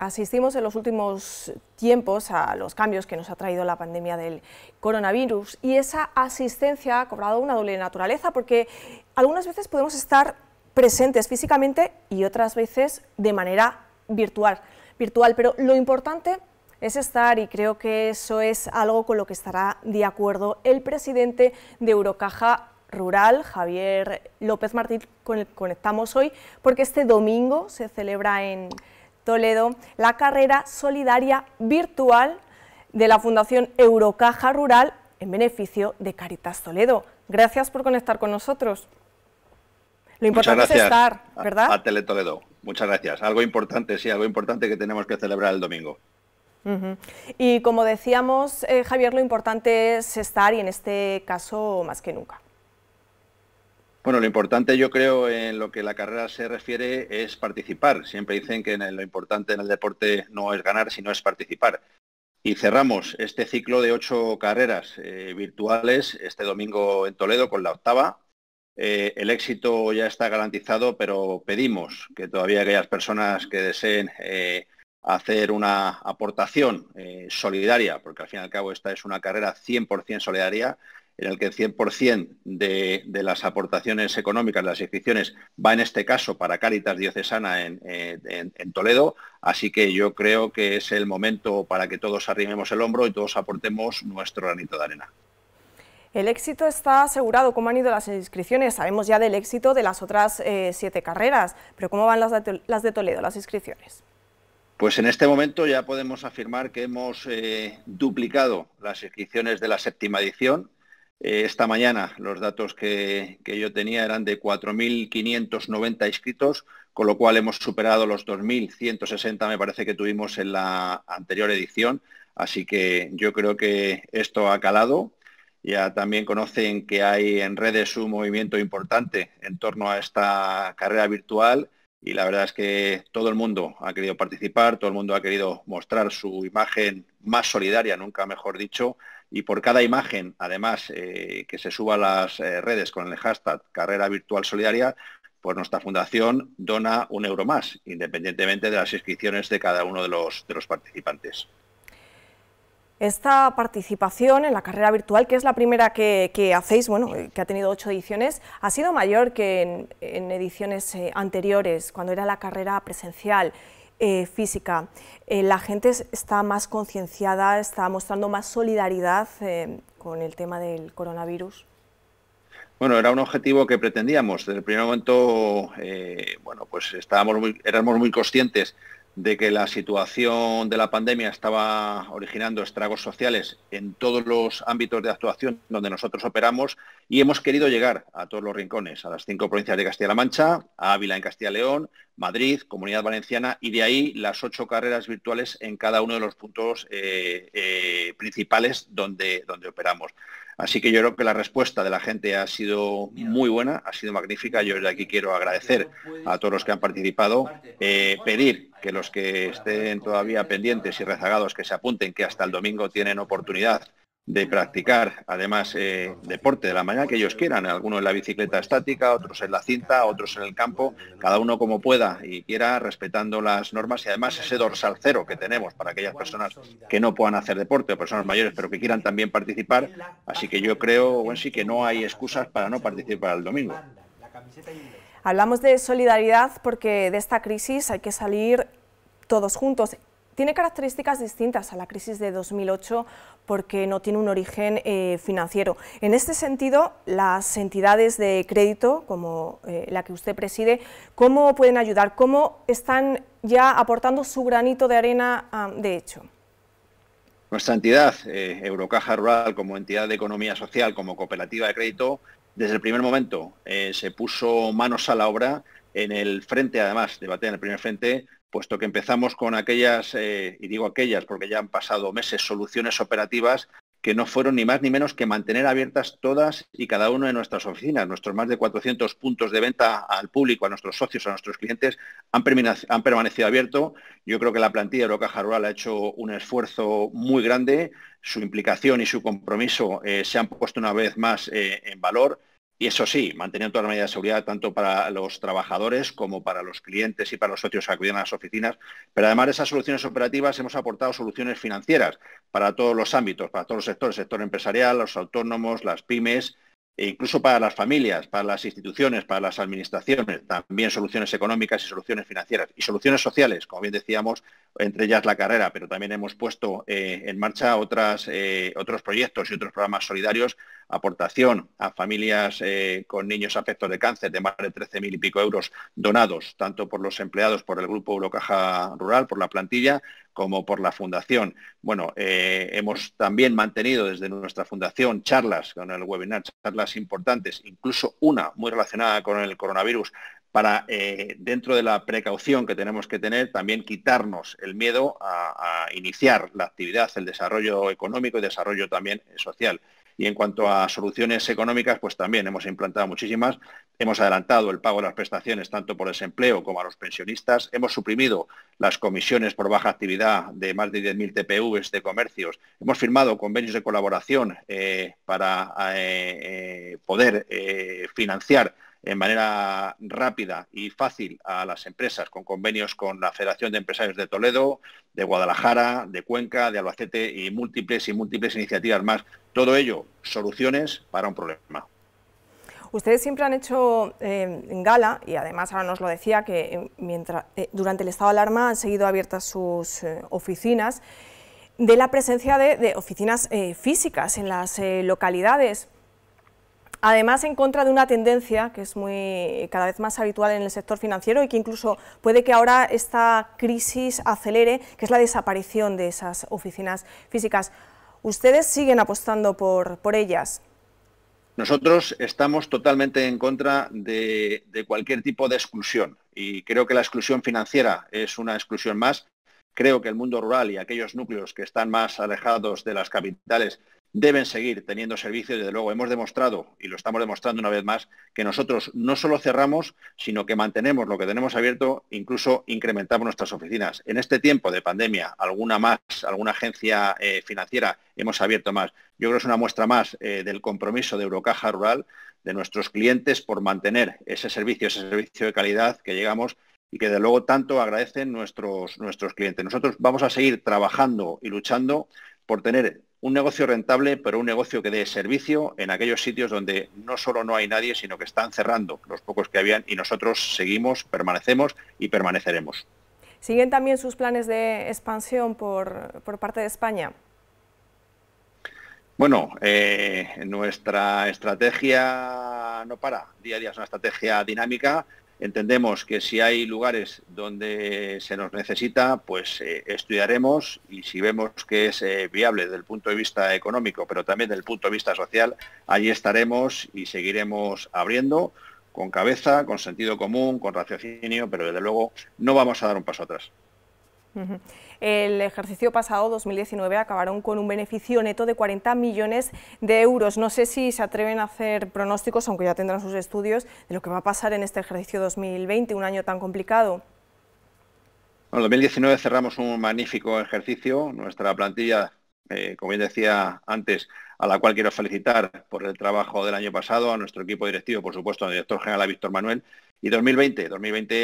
Asistimos en los últimos tiempos a los cambios que nos ha traído la pandemia del coronavirus y esa asistencia ha cobrado una doble naturaleza porque algunas veces podemos estar presentes físicamente y otras veces de manera virtual, virtual. pero lo importante es estar y creo que eso es algo con lo que estará de acuerdo el presidente de Eurocaja Rural, Javier López Martín, con el que conectamos hoy, porque este domingo se celebra en Toledo la carrera solidaria virtual de la Fundación Eurocaja Rural en beneficio de Caritas Toledo. Gracias por conectar con nosotros. Lo importante es estar, ¿verdad? A, Muchas gracias. Algo importante, sí, algo importante que tenemos que celebrar el domingo. Y como decíamos, eh, Javier, lo importante es estar y en este caso más que nunca. Bueno, lo importante yo creo en lo que la carrera se refiere es participar. Siempre dicen que lo importante en el deporte no es ganar, sino es participar. Y cerramos este ciclo de ocho carreras eh, virtuales este domingo en Toledo con la octava. Eh, el éxito ya está garantizado, pero pedimos que todavía aquellas personas que deseen eh, hacer una aportación solidaria, porque al fin y al cabo esta es una carrera 100% solidaria, en el que el 100% de, las aportaciones económicas, las inscripciones, va en este caso para Cáritas Diocesana eh, en, Toledo. Así que yo creo que es el momento para que todos arrimemos el hombro y todos aportemos nuestro granito de arena. El éxito está asegurado. ¿Cómo han ido las inscripciones? Sabemos ya del éxito de las otras eh, siete carreras, pero ¿cómo van las de, Toledo, las inscripciones? Pues en este momento ya podemos afirmar que hemos eh, duplicado las inscripciones de la séptima edición eh, esta mañana los datos que, que yo tenía eran de 4.590 inscritos, con lo cual hemos superado los 2.160, me parece que tuvimos en la anterior edición. Así que yo creo que esto ha calado. Ya también conocen que hay en redes un movimiento importante en torno a esta carrera virtual y la verdad es que todo el mundo ha querido participar, todo el mundo ha querido mostrar su imagen más solidaria, nunca mejor dicho, y por cada imagen, además, eh, que se suba a las eh, redes con el hashtag Carrera Virtual Solidaria, pues nuestra fundación dona un euro más, independientemente de las inscripciones de cada uno de los, participantes. Esta participación en la carrera virtual, que es la primera que, hacéis, bueno, eh, que ha tenido ocho ediciones, ha sido mayor que en, ediciones anteriores, cuando era la carrera presencial. Eh, física. Eh, la gente está más concienciada, está mostrando más solidaridad eh, con el tema del coronavirus. Bueno, era un objetivo que pretendíamos. Desde el primer momento, bueno, pues estábamos éramos muy conscientes de que la situación de la pandemia estaba originando estragos sociales en todos los ámbitos de actuación donde nosotros operamos y hemos querido llegar a todos los rincones, a las cinco provincias de Castilla-La Mancha, a Ávila en Castilla-León, Madrid, Comunidad Valenciana y de ahí las ocho carreras virtuales en cada uno de los puntos eh, eh, principales donde, donde operamos. Así que yo creo que la respuesta de la gente ha sido muy buena, ha sido magnífica. Yo de aquí quiero agradecer a todos los que han participado, eh, pedir que los que estén todavía pendientes y rezagados que se apunten, que hasta el domingo tienen oportunidad de practicar además eh, deporte de la mañana que ellos quieran, algunos en la bicicleta estática, otros en la cinta, otros en el campo, cada uno como pueda y quiera, respetando las normas y además ese dorsal cero que tenemos para aquellas personas que no puedan hacer deporte, personas mayores, pero que quieran también participar. Así que yo creo, bueno, sí que no hay excusas para no participar el domingo. Hablamos de solidaridad porque de esta crisis hay que salir todos juntos tiene características distintas a la crisis de 2008 porque no tiene un origen eh, financiero. En este sentido, las entidades de crédito, como eh, la que usted preside, ¿cómo pueden ayudar? ¿Cómo están ya aportando su granito de arena ah, de hecho? Nuestra entidad, eh, Eurocaja Rural, como entidad de economía social, como cooperativa de crédito, desde el primer momento se puso manos a la obra en el frente, además, debate en el primer frente puesto que empezamos con aquellas, eh, y digo aquellas porque ya han pasado meses, soluciones operativas que no fueron ni más ni menos que mantener abiertas todas y cada una de nuestras oficinas. Nuestros más de 400 puntos de venta al público, a nuestros socios, a nuestros clientes, han, permanecido abiertos. Yo creo que la plantilla de Caja Rural ha hecho un esfuerzo muy grande. Su implicación y su compromiso eh, se han puesto una vez más eh, en valor y eso sí, manteniendo toda la medida de seguridad tanto para los trabajadores como para los clientes y para los socios que acudían a las oficinas. Pero además de esas soluciones operativas hemos aportado soluciones financieras para todos los ámbitos, para todos los sectores, sector empresarial, los autónomos, las pymes, e incluso para las familias, para las instituciones, para las administraciones, también soluciones económicas y soluciones financieras y soluciones sociales, como bien decíamos, entre ellas la carrera, pero también hemos puesto eh, en marcha eh, otros proyectos y otros programas solidarios, aportación a familias eh, con niños afectos de cáncer de más de 13.000 y pico euros donados, tanto por los empleados, por el Grupo Eurocaja Rural, por la plantilla, como por la fundación. Bueno, hemos también mantenido desde nuestra fundación charlas con el webinar, charlas importantes, incluso una muy relacionada con el coronavirus para, eh, dentro de la precaución que tenemos que tener, también quitarnos el miedo a, iniciar la actividad, el desarrollo económico y desarrollo también social. Y en cuanto a soluciones económicas, pues también hemos implantado muchísimas. Hemos adelantado el pago de las prestaciones tanto por desempleo como a los pensionistas. Hemos suprimido las comisiones por baja actividad de más de 10.000 TPVs de comercios. Hemos firmado convenios de colaboración eh, para eh, poder financiar en manera rápida y fácil a las empresas con convenios con la Federación de Empresarios de Toledo, de Guadalajara, de Cuenca, de Albacete y múltiples y múltiples iniciativas más. Todo ello, soluciones para un problema. Ustedes siempre han hecho eh, gala, y además ahora nos lo decía, que eh, mientras, eh, durante el estado de alarma han seguido abiertas sus oficinas, de la presencia de, de oficinas físicas en las localidades. Además, en contra de una tendencia que es muy cada vez más habitual en el sector financiero y que incluso puede que ahora esta crisis acelere, que es la desaparición de esas oficinas físicas. ¿Ustedes siguen apostando por, ellas? Nosotros estamos totalmente en contra de cualquier tipo de exclusión y creo que la exclusión financiera es una exclusión más. Creo que el mundo rural y aquellos núcleos que están más alejados de las capitales deben seguir teniendo servicios. Desde luego, hemos demostrado, y lo estamos demostrando una vez más, que nosotros no solo cerramos, sino que mantenemos lo que tenemos abierto, incluso incrementamos nuestras oficinas. En este tiempo de pandemia, alguna más, alguna agencia eh, financiera hemos abierto más. Yo creo que es una muestra más eh, del compromiso de Eurocaja Rural, de nuestros clientes, por mantener ese servicio, ese servicio de calidad que llegamos y que desde luego tanto agradecen nuestros, nuestros clientes. Nosotros vamos a seguir trabajando y luchando por tener un negocio rentable, pero un negocio que dé servicio en aquellos sitios donde no solo no hay nadie, sino que están cerrando los pocos que habían y nosotros seguimos, permanecemos y permaneceremos. ¿Siguen también sus planes de expansión por, parte de España? Bueno, eh, nuestra estrategia no para, día a día es una estrategia dinámica Entendemos que si hay lugares donde se nos necesita, pues eh, estudiaremos y si vemos que es eh, viable desde el punto de vista económico, pero también desde el punto de vista social, allí estaremos y seguiremos abriendo con cabeza, con sentido común, con raciocinio, pero desde luego no vamos a dar un paso atrás el ejercicio pasado 2019 acabaron con un beneficio neto de 40 millones de euros. No sé si se atreven a hacer pronósticos, aunque ya tendrán sus estudios, de lo que va a pasar en este ejercicio 2020, un año tan complicado. En 2019 cerramos un magnífico ejercicio, nuestra plantilla eh, como bien decía antes, a la cual quiero felicitar por el trabajo del año pasado, a nuestro equipo directivo, por supuesto, al director general, a Víctor Manuel. Y 2020, 2020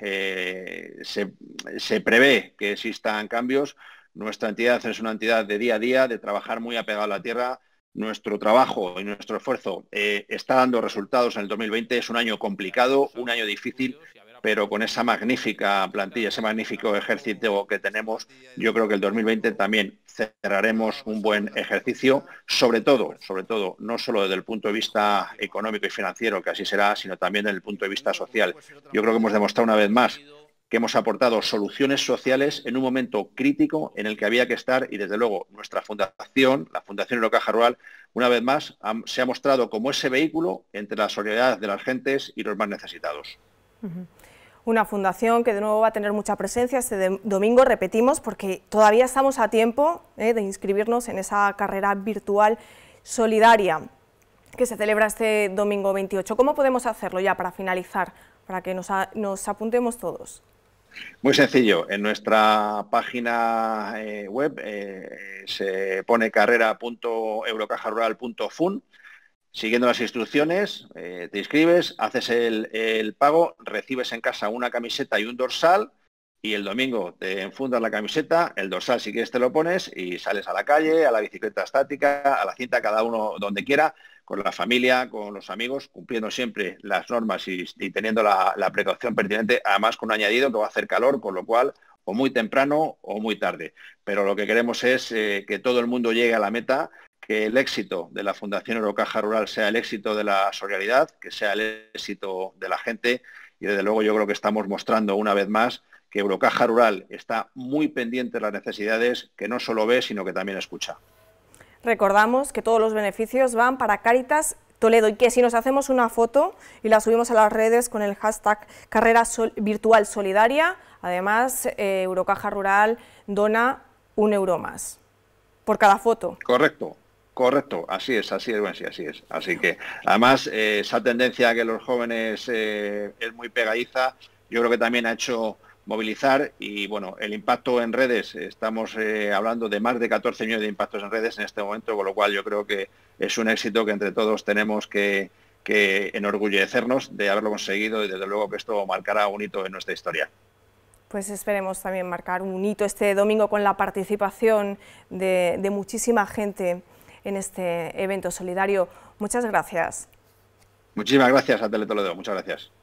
eh, se, prevé que existan cambios. Nuestra entidad es una entidad de día a día, de trabajar muy apegado a la tierra, nuestro trabajo y nuestro esfuerzo eh, está dando resultados en el 2020. Es un año complicado, un año difícil pero con esa magnífica plantilla, ese magnífico ejército que tenemos, yo creo que el 2020 también cerraremos un buen ejercicio, sobre todo, sobre todo, no solo desde el punto de vista económico y financiero, que así será, sino también desde el punto de vista social. Yo creo que hemos demostrado una vez más que hemos aportado soluciones sociales en un momento crítico en el que había que estar y desde luego nuestra fundación, la Fundación Eurocaja Rural, una vez más se ha mostrado como ese vehículo entre la solidaridad de las gentes y los más necesitados una fundación que de nuevo va a tener mucha presencia este domingo, repetimos, porque todavía estamos a tiempo eh, de inscribirnos en esa carrera virtual solidaria que se celebra este domingo 28. ¿Cómo podemos hacerlo ya para finalizar, para que nos, apuntemos todos? Muy sencillo, en nuestra página eh, web eh, se pone carrera.eurocajarural.fun siguiendo las instrucciones, eh, te inscribes, haces el, pago, recibes en casa una camiseta y un dorsal y el domingo te enfundas la camiseta, el dorsal si quieres te lo pones y sales a la calle, a la bicicleta estática, a la cinta, cada uno donde quiera, con la familia, con los amigos, cumpliendo siempre las normas y, teniendo la, precaución pertinente, además con un añadido que va a hacer calor, con lo cual o muy temprano o muy tarde. Pero lo que queremos es eh, que todo el mundo llegue a la meta que el éxito de la Fundación Eurocaja Rural sea el éxito de la solidaridad, que sea el éxito de la gente y desde luego yo creo que estamos mostrando una vez más que Eurocaja Rural está muy pendiente de las necesidades, que no solo ve, sino que también escucha. Recordamos que todos los beneficios van para Cáritas Toledo y que si nos hacemos una foto y la subimos a las redes con el hashtag Carrera Virtual Solidaria, además eh, Eurocaja Rural dona un euro más por cada foto. Correcto, Correcto, así es, así es, sí, así es. Así que, además, eh, esa tendencia que los jóvenes eh, es muy pegadiza, yo creo que también ha hecho movilizar y, bueno, el impacto en redes, estamos eh, hablando de más de 14 millones de impactos en redes en este momento, con lo cual yo creo que es un éxito que entre todos tenemos que, enorgullecernos de haberlo conseguido y desde luego que esto marcará un hito en nuestra historia pues esperemos también marcar un hito este domingo con la participación de muchísima gente en este evento solidario. Muchas gracias. Muchísimas gracias a Teletoledo, muchas gracias.